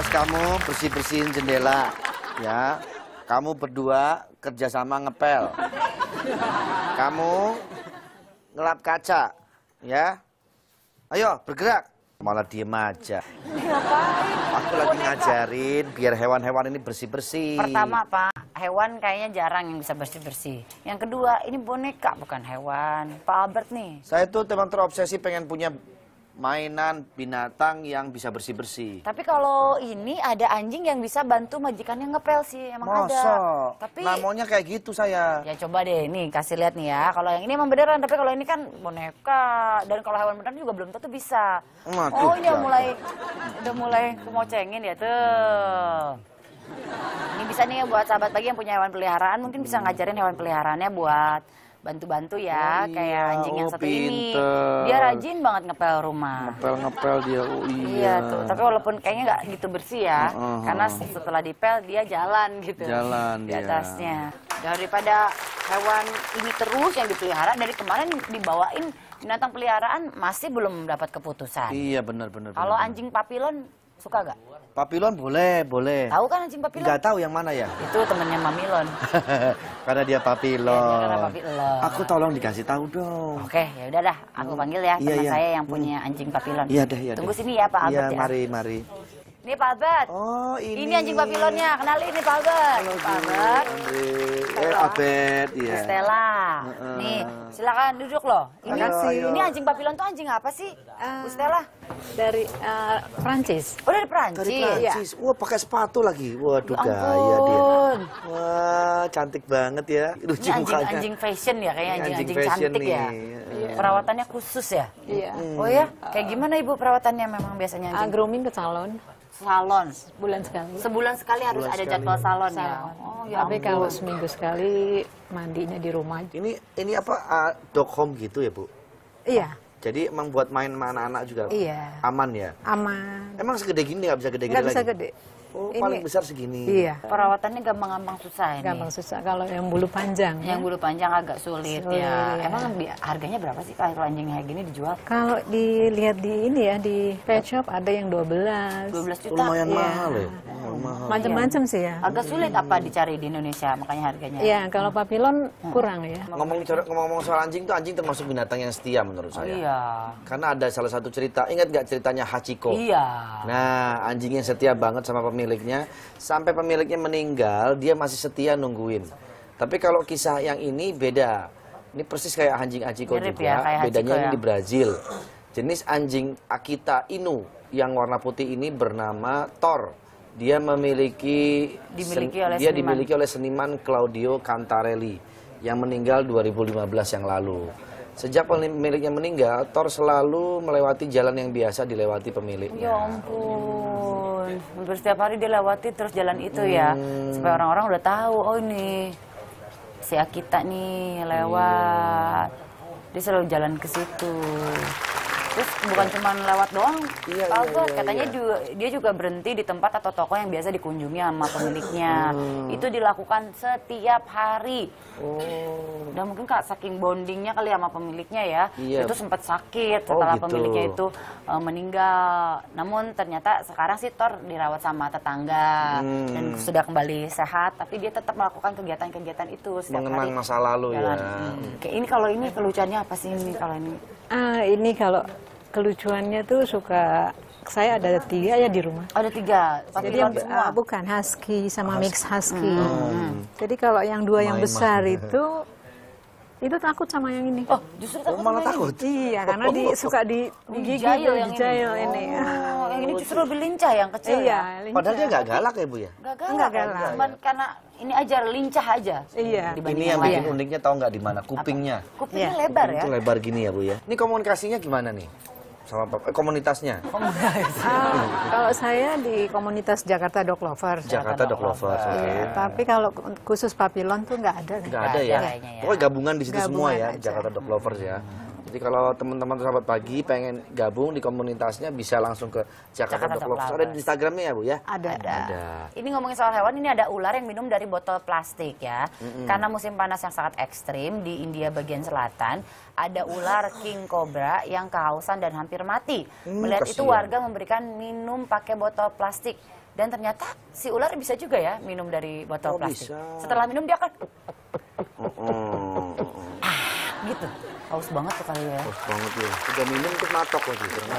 tugas kamu bersih-bersihin jendela ya. Kamu berdua kerjasama ngepel. Kamu ngelap kaca ya. Ayo bergerak. Malah diem aja. Aku lagi ngajarin biar hewan-hewan ini bersih-bersih. Pertama Pak, hewan kayaknya jarang yang bisa bersih-bersih. Yang kedua, ini boneka bukan hewan. Pak Albert nih. Saya tuh teman terobsesi pengen punya mainan binatang yang bisa bersih-bersih. Tapi kalau ini ada anjing yang bisa bantu majikannya ngepel sih, emang Masa? ada. Tapi namanya kayak gitu saya. Ya coba deh nih kasih lihat nih ya. Kalau yang ini emang beneran, tapi kalau ini kan boneka dan kalau hewan beneran juga belum tentu bisa. Matuh, oh, ini udah ya mulai udah mulai kemocengin ya tuh. Ini bisa nih ya buat sahabat pagi yang punya hewan peliharaan mungkin bisa ngajarin hewan peliharaannya buat bantu-bantu ya, oh, iya. kayak anjing yang oh, satu ini. Dia rajin banget ngepel rumah. Ngepel-ngepel dia, oh iya. Iya tuh, tapi walaupun kayaknya nggak gitu bersih ya, uh -huh. karena setelah dipel dia jalan gitu. Jalan di atasnya. Dia. Daripada hewan ini terus yang dipelihara dari kemarin dibawain binatang peliharaan masih belum dapat keputusan. Iya benar benar. Kalau anjing papilon Suka nggak? Papilon boleh, boleh. Tahu kan anjing papilon? Gak tahu yang mana ya? Itu temennya Mamilon. karena dia papilon. Ya, karena papilon. Aku tolong dikasih tahu dong. Oke, ya udah dah. Aku panggil ya iya, teman iya, saya yang hmm. punya anjing papilon. Iya deh, iya Tunggu deh. sini ya Pak iya, Albert. Iya, ya. mari, mari. Ini Pak Albert. Oh, ini. Ini anjing papilonnya. kenali ini Pak Albert. Halo, Pak Albert. Eh, Albert, iya. Stella. Uh, Nih, silakan duduk loh. Ini, ayo, ayo. ini anjing papilon tuh anjing apa sih? Uh, eh, Stella dari uh, Prancis. Oh dari Prancis. Dari iya. Prancis. Ya. Wah pakai sepatu lagi. Waduh ya gaya dia. Wah cantik banget ya. Ini anjing, anjing fashion ya kayaknya anjing, anjing, anjing cantik ya. nih. ya. Yeah. Perawatannya khusus ya. Iya. Oh ya kayak gimana ibu perawatannya memang biasanya? Anjing? Uh, grooming ke salon. Salon sebulan sekali. Sebulan sekali harus sebulan ada sekali. jadwal salon, ya? salon. ya. Oh, ya Tapi kalau seminggu sekali mandinya di rumah. Ini ini apa uh, dog home gitu ya bu? Iya. Jadi emang buat main sama anak-anak juga iya. aman ya? Aman. Emang segede gini nggak bisa gede-gede lagi? Nggak bisa gede. Oh, ini, paling besar segini. Iya. Perawatannya gampang-gampang susah ini. Gampang susah kalau yang bulu panjang. Yang ya? bulu panjang agak sulit, ya. sulit ya. ya. Emang harganya berapa sih kalau anjing kayak gini dijual? Kalau dilihat di ini ya di pet shop ada yang 12. 12 juta. Lumayan ya. mahal ya. macam Macam-macam sih ya. Agak sulit apa dicari di Indonesia makanya harganya. Iya, kalau papilon hmm. kurang ya. Ngomong ngomong soal anjing tuh anjing termasuk binatang yang setia menurut saya. Iya. Karena ada salah satu cerita, ingat gak ceritanya Hachiko? Iya. Nah, anjingnya setia banget sama pemilik pemiliknya sampai pemiliknya meninggal dia masih setia nungguin. Tapi kalau kisah yang ini beda. Ini persis kayak anjing Achiko Mirip juga. Ya, Bedanya ini ya. di Brazil. Jenis anjing Akita Inu yang warna putih ini bernama Thor. Dia memiliki dimiliki oleh dia seniman. dimiliki oleh seniman Claudio Cantarelli yang meninggal 2015 yang lalu. Sejak pemiliknya meninggal, Thor selalu melewati jalan yang biasa dilewati pemiliknya. Ya ampun hampir setiap hari dia lewati terus jalan itu ya hmm. supaya orang-orang udah tahu oh ini si Akita nih lewat hmm. dia selalu jalan ke situ. Terus bukan ya. cuma lewat doang, iya, Iya, iya, Katanya iya. Juga, dia juga berhenti di tempat atau toko yang biasa dikunjungi sama pemiliknya. hmm. Itu dilakukan setiap hari. Oh. Dan mungkin kak saking bondingnya kali ya sama pemiliknya ya. Iya. Itu sempat sakit oh, setelah oh, gitu. pemiliknya itu e, meninggal. Namun ternyata sekarang sih Thor dirawat sama tetangga hmm. dan sudah kembali sehat. Tapi dia tetap melakukan kegiatan-kegiatan itu setiap Mengenang hari. masa lalu ya. Jalan. ya. Hmm. ini kalau ini kelucannya apa sih ini kalau ini? Ah, ini kalau kelucuannya tuh suka saya ada tiga ya di rumah. ada tiga. Jadi yang semua. Ah, bukan husky sama husky. mix husky. Hmm. Hmm. Jadi kalau yang dua yang -main. besar itu itu takut sama yang ini. Oh, justru takut. Oh, malah takut. Iya, karena oh, di, suka di gigi dijahil yang dijahil ini. ini. Oh, yang ini oh, justru lebih lincah yang kecil. Iya, ya? lincah. Padahal dia nggak galak ya, Bu ya? Nggak galak. Enggak Cuman iya, iya. karena ini aja lincah aja. Iya. Ini yang, bikin uniknya tahu nggak di mana? Kupingnya. Apa? Kupingnya iya. ya. lebar ya. Itu lebar gini ya, Bu ya. Ini komunikasinya gimana nih? Sama eh, komunitasnya. Ah. Kalau saya di komunitas Jakarta Dog Lover. Jakarta Dog Lover. Ya, okay. tapi kalau khusus papilon tuh nggak ada. Nggak ada ya? ya. Pokoknya gabungan di situ gabungan semua ya, aja. Jakarta Dog Lovers ya. Jadi kalau teman-teman sahabat pagi pengen gabung di komunitasnya bisa langsung ke Jakarta, Jakarta Dog Lovers. Ada di Instagramnya ya Bu ya? Ada. ada. ada. Ini ngomongin soal hewan, ini ada ular yang minum dari botol plastik ya. Mm -mm. Karena musim panas yang sangat ekstrim di India bagian selatan, ada ular king cobra yang kehausan dan hampir mati. Mm, Melihat kasihan. itu warga memberikan minum pakai botol plastik. Dan ternyata si ular bisa juga ya minum dari botol oh, plastik. Bisa. Setelah minum dia akan... Mm -mm. ah, gitu. Haus banget tuh kali ya. Haus banget ya. Udah minum tuh matok lagi kurang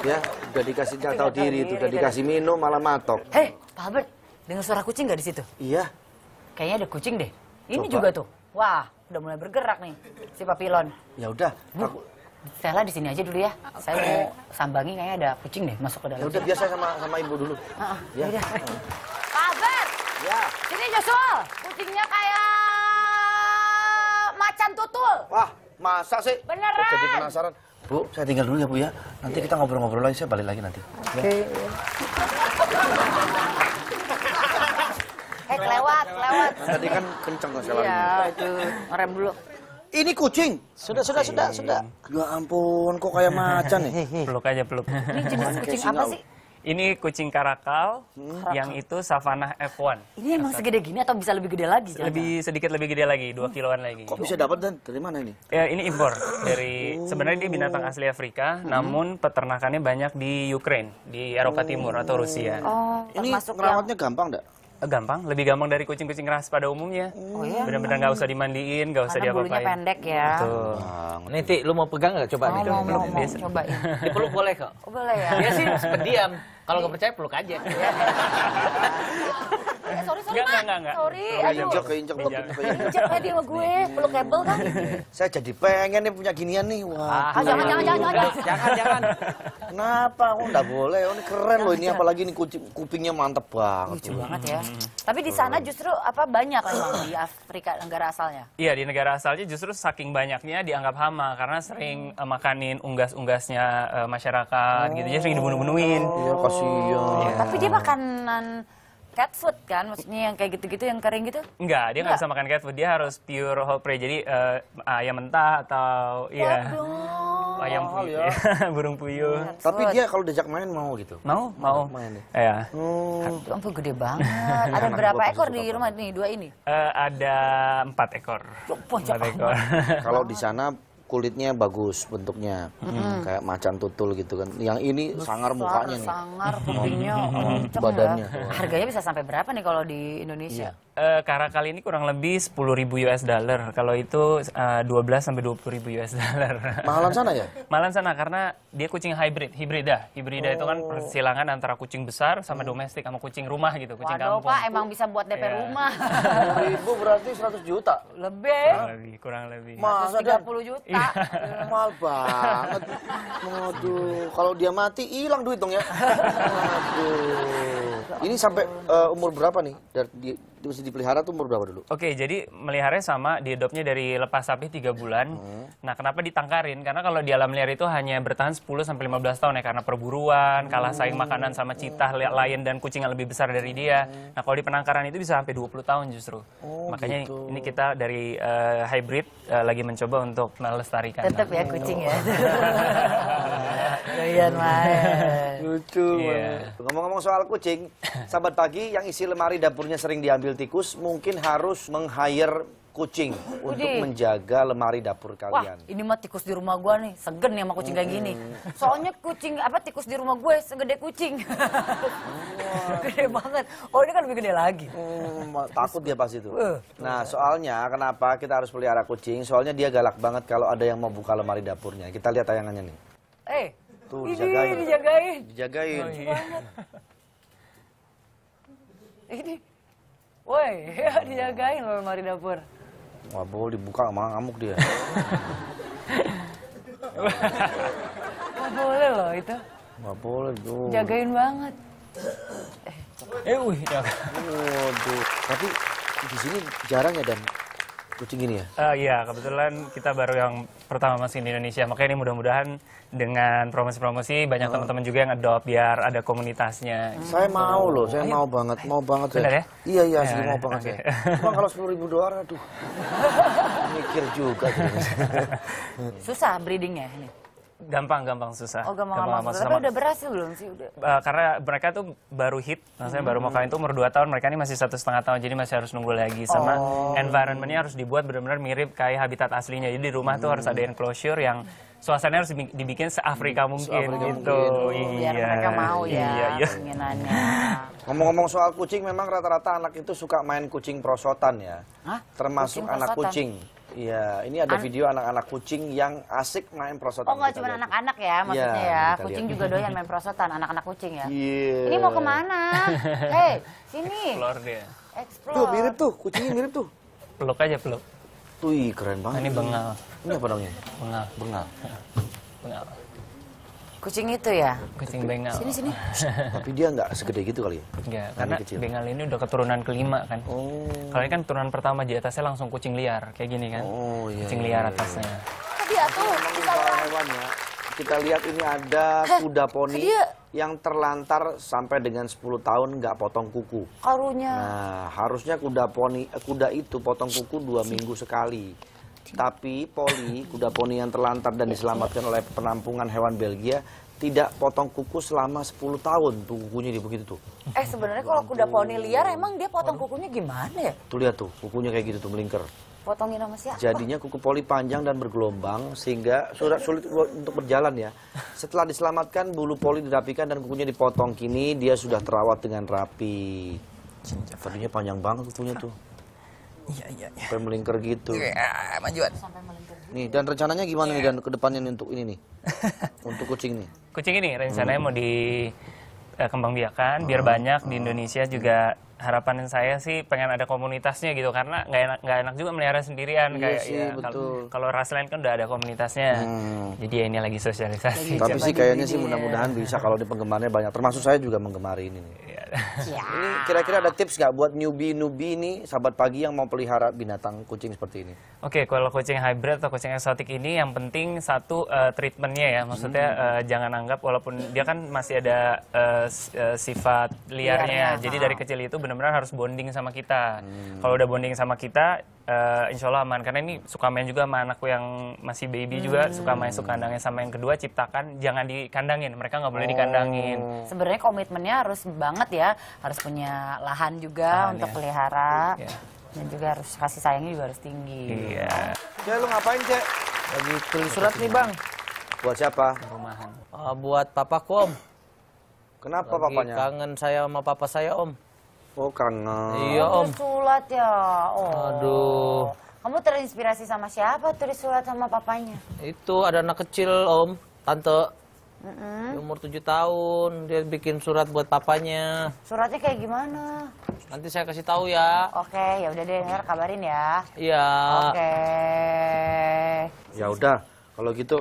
ya, udah dikasih nggak tahu diri itu, udah dikasih minum malah matok. Hei, eh, Pak Albert, dengar suara kucing nggak di situ? Iya. Kayaknya ada kucing deh. Ini Coba. juga tuh. Wah, udah mulai bergerak nih si Papilon. Ya udah, aku Stella di sini aja dulu ya. Saya mau sambangi kayaknya ada kucing deh masuk ke dalam. Ya udah biasa sama sama ibu dulu. Uh, uh, ya. Pak Albert. Ya. Sini Joshua. Kucingnya kayak macan tutul. Wah, Masa sih? Beneran. jadi penasaran. Bu, saya tinggal dulu ya, Bu ya. Nanti iya. kita ngobrol-ngobrol lagi, saya balik lagi nanti. Oke. Okay. Ya. eh, kelewat, kelewat. Tadi kan kenceng kok sekali. Iya, itu. Ngerem dulu. Ini kucing. Sudah, sudah, sudah, sudah. Ya ampun, kok kayak macan nih? Peluk aja, peluk. Ini jenis kucing apa sih? Ini kucing karakal, hmm. yang itu savana F1. Ini emang segede gini atau bisa lebih gede lagi? lebih sedikit lebih gede lagi, dua hmm. kiloan lagi. Kok bisa dapat dan dari mana ini? Ya, ini impor dari oh. sebenarnya dia binatang asli Afrika, hmm. namun peternakannya banyak di Ukraine, di Eropa Timur atau Rusia. Oh, ini merawatnya yang... gampang enggak? gampang, lebih gampang dari kucing-kucing ras pada umumnya. Oh iya. Benar-benar nggak usah dimandiin, nggak usah diapa-apain. Bulunya pendek ya. Betul. Nih, lu mau pegang nggak coba oh, nih? Mau, mau, mau, coba. Ya. Dipeluk boleh kok. Oh, boleh ya. Dia sih pendiam. Kalau nggak percaya peluk aja. Eh, eh sorry sorry enggak, enggak, enggak. sorry aduh injek injek. injek Injek, sama gue perlu kabel kan saya jadi pengen nih punya ginian nih wah ah, ah jangan, jangan jangan jangan jangan jangan kenapa aku oh, enggak boleh oh, ini keren loh ini apalagi ini kucing kupingnya mantep banget lucu banget ya hmm. tapi di sana justru apa banyak memang di Afrika negara asalnya iya di negara asalnya justru saking banyaknya dianggap hama karena sering eh, makanin unggas-unggasnya eh, masyarakat gitu jadi sering dibunuh-bunuhin oh, iya, kasihan tapi dia makanan cat food kan? Maksudnya yang kayak gitu-gitu yang kering gitu? Enggak, dia nggak bisa makan cat food. Dia harus pure whole prey. Jadi uh, ayam mentah atau iya. Yeah, ayam puyuh, ya. burung puyuh. Tapi dia kalau diajak main mau gitu. Mau, mau. mau. Main deh. Iya. Hmm. gede banget. ada berapa ekor di rumah ini? Dua ini? Uh, ada empat ekor. Empat ekor. kalau di sana kulitnya bagus bentuknya hmm. kayak macan tutul gitu kan yang ini Besar, sangar mukanya nih sangar kupingnya badannya harganya bisa sampai berapa nih kalau di Indonesia yeah uh, kali ini kurang lebih 10.000 US dollar. Kalau itu eh, dua belas sampai dua ribu US dollar. Mahalan sana ya? Mahalan sana karena dia kucing hybrid, hibrida. Hibrida oh. itu kan oh. persilangan antara kucing besar sama hmm. domestik sama kucing rumah gitu, kucing Waduh, kampung. Pak, emang bisa buat DP yeah. rumah. ribu berarti 100 juta. Lebih. Kurang lebih, kurang lebih. Masa 30 juta. Iya. Mahal banget. Waduh, kalau dia mati hilang duit dong ya. Aduh. Ini sampai uh, umur berapa nih? Dari di, di, mesti dipelihara tuh umur berapa dulu? Oke, jadi meliharanya sama, diadopnya dari lepas sapi 3 bulan. Hmm. Nah, kenapa ditangkarin? Karena kalau di alam liar itu hanya bertahan 10 sampai 15 tahun ya karena perburuan, kalah saing hmm. makanan sama citah lain dan kucing yang lebih besar dari dia. Hmm. Nah, kalau di penangkaran itu bisa sampai 20 tahun justru. Oh, Makanya gitu. ini kita dari uh, hybrid uh, lagi mencoba untuk melestarikan. Tetap ya kucing ya. Doyan main. Lucu yeah. Iya. Ngomong-ngomong soal kucing, sahabat pagi yang isi lemari dapurnya sering diambil tikus, mungkin harus meng-hire kucing untuk menjaga lemari dapur kalian. Wah, ini mah tikus di rumah gue nih, segen ya sama kucing kayak gini. Hmm. Soalnya kucing apa tikus di rumah gue segede kucing. Hmm. gede banget. Oh, ini kan lebih gede lagi. Hmm, takut dia pas itu. Eh. Nah, soalnya kenapa kita harus pelihara kucing? Soalnya dia galak banget kalau ada yang mau buka lemari dapurnya. Kita lihat tayangannya nih. Eh, hey. Tuh dijagain. Ini dijagain. Dijagain. Oh, iya. Ini. Woi, ya, dijagain loh lemari dapur. Wah, boleh dibuka malah ngamuk dia. Gak boleh loh itu. Gak boleh tuh Jagain banget. Eh, wih. Ya. Waduh. Tapi di sini jarang ya dan kucing ini ya? Uh, iya, kebetulan kita baru yang pertama masuk di Indonesia. Makanya ini mudah-mudahan dengan promosi-promosi banyak uh. teman-teman juga yang adopt biar ada komunitasnya. Hmm. Saya Saya gitu. mau loh, saya Ayo. mau banget, mau banget ya. Benar, saya. ya? Iya, iya, sih iya. mau okay. banget saya. Bang kalau sepuluh ribu dolar, aduh, mikir juga. Susah breedingnya ini. Iya. gampang gampang susah. Oh gampang gampang, gampang susah. Tapi udah berhasil belum sih udah? Uh, karena mereka tuh baru hit, maksudnya hmm. baru mau hmm. kawin tuh umur 2 tahun, mereka ini masih satu setengah tahun, jadi masih harus nunggu lagi. Sama oh. environmentnya harus dibuat benar-benar mirip kayak habitat aslinya. Jadi di rumah hmm. tuh harus ada hmm. enclosure yang suasananya harus dibikin se-Afrika hmm. mungkin se gitu. Mungkin. Oh, iya. Biar mereka mau ya iya, iya. Ngomong-ngomong soal kucing, memang rata-rata anak itu suka main kucing prosotan ya. Hah? Termasuk kucing anak prosotan. kucing. Iya, ini ada An video anak-anak kucing yang asik main prosotan. Oh, nggak gitu, cuma anak-anak ya, iya, maksudnya ya. ya. Kucing juga doyan main prosotan, anak-anak kucing ya. Yeah. Ini mau kemana? Hei, sini. Explore dia. Explore. Tuh, mirip tuh, kucingnya mirip tuh. peluk aja, peluk. Tuh, keren banget. ini bengal. Ini apa namanya? Bengal. Bengal. bengal. Kucing itu ya? Kucing bengal. Sini sini. Tapi dia nggak segede gitu kali ya? Enggak, karena kecil. bengal ini udah keturunan kelima kan. Oh. Kalau ini kan turunan pertama di atasnya langsung kucing liar kayak gini kan. Oh iya. Kucing iya, liar iya, iya, atasnya. Tapi ya tuh, kita hewan ya. Kita lihat ini ada eh, kuda poni yang terlantar sampai dengan 10 tahun nggak potong kuku. Karunya. Nah, harusnya kuda poni eh, kuda itu potong kuku dua minggu sekali. Tapi poli, kuda poni yang terlantar dan diselamatkan oleh penampungan hewan Belgia tidak potong kuku selama 10 tahun tuh kukunya di begitu tuh. Eh sebenarnya kalau kuda poni liar emang dia potong kukunya gimana ya? Tuh lihat tuh, kukunya kayak gitu tuh melingkar. Potongin sama siapa? Jadinya kuku poli panjang dan bergelombang sehingga sulit, sulit untuk berjalan ya. Setelah diselamatkan bulu poli dirapikan dan kukunya dipotong kini dia sudah terawat dengan rapi. Tadinya panjang banget kukunya tuh. Iya, iya, iya. Sampai melingkar gitu. Iya, majuan. Sampai melingkar gitu. Nih, dan rencananya gimana nih iya. dan kedepannya nih untuk ini nih? untuk kucing nih. Kucing ini rencananya hmm. mau di uh, kembang biakan, biar hmm. banyak di hmm. Indonesia juga harapan saya sih pengen ada komunitasnya gitu karena nggak enak nggak enak juga melihara sendirian iya kayak sih, ya, kalau ras lain kan udah ada komunitasnya hmm. jadi ya ini lagi sosialisasi tapi sih kayaknya sih mudah-mudahan bisa kalau di penggemarnya banyak termasuk saya juga menggemari ini iya. Ya. ini kira-kira ada tips nggak buat newbie newbie ini sahabat pagi yang mau pelihara binatang kucing seperti ini oke okay, kalau kucing hybrid atau kucing eksotik ini yang penting satu uh, treatmentnya ya maksudnya hmm. uh, jangan anggap walaupun dia kan masih ada uh, sifat liarnya, liarnya. jadi dari kecil itu benar benar-benar harus bonding sama kita. Hmm. Kalau udah bonding sama kita, uh, insya Allah aman. Karena ini suka main juga sama anakku yang masih baby hmm. juga, suka main suka kandangnya sama yang kedua, ciptakan jangan dikandangin. Mereka nggak boleh oh. dikandangin. Sebenarnya komitmennya harus banget ya, harus punya lahan juga lahan ya. untuk ya. pelihara. Yeah. Dan juga harus kasih sayangnya juga harus tinggi. Iya. Cek, lu ngapain, Cek? Lagi tulis surat nih, Bang. Buat siapa? Rumahan. Uh, buat papa Om. Kenapa Lagi papanya? kangen saya sama papa saya, Om. Oh kangen. Iya om. Tulis sulat ya. Oh. Aduh. Kamu terinspirasi sama siapa tulis surat sama papanya? Itu ada anak kecil om, tante. Mm -hmm. umur tujuh tahun, dia bikin surat buat papanya. Suratnya kayak gimana? Nanti saya kasih tahu ya. Oke, okay, ya udah deh, ntar kabarin ya. Iya. Oke. Okay. Ya udah, kalau gitu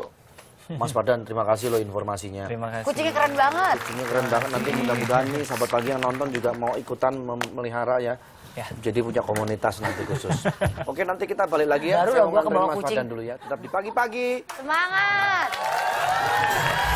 Mas Padan terima kasih loh informasinya. Terima kasih. Kucingnya keren banget. Kucingnya keren banget. Nanti mudah-mudahan nih sahabat pagi yang nonton juga mau ikutan memelihara ya. Ya. Jadi punya komunitas nanti khusus. Oke nanti kita balik lagi ya. Baru Saya mau ke kucing. Padan dulu ya. Tetap di pagi-pagi. Semangat.